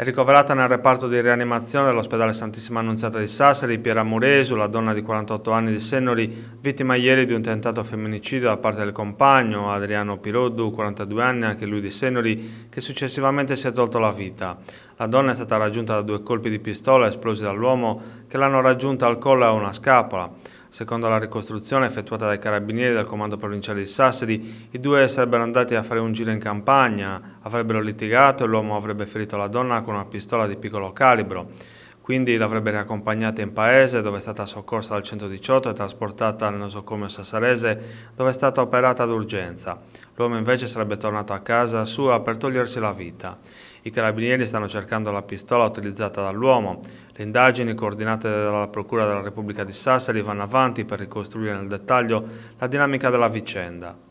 È ricoverata nel reparto di rianimazione dell'ospedale Santissima Annunziata di Sassari Piera Muresu, la donna di 48 anni di Senori, vittima ieri di un tentato femminicidio da parte del compagno Adriano Piroddu, 42 anni, anche lui di Senori, che successivamente si è tolto la vita. La donna è stata raggiunta da due colpi di pistola esplosi dall'uomo che l'hanno raggiunta al collo e a una scapola. Secondo la ricostruzione effettuata dai carabinieri del comando provinciale di Sassari, i due sarebbero andati a fare un giro in campagna, avrebbero litigato e l'uomo avrebbe ferito la donna con una pistola di piccolo calibro. Quindi l'avrebbe riaccompagnata in paese dove è stata soccorsa dal 118 e trasportata al nosocomio sassarese dove è stata operata d'urgenza. L'uomo invece sarebbe tornato a casa sua per togliersi la vita. I carabinieri stanno cercando la pistola utilizzata dall'uomo. Le indagini, coordinate dalla Procura della Repubblica di Sassari, vanno avanti per ricostruire nel dettaglio la dinamica della vicenda.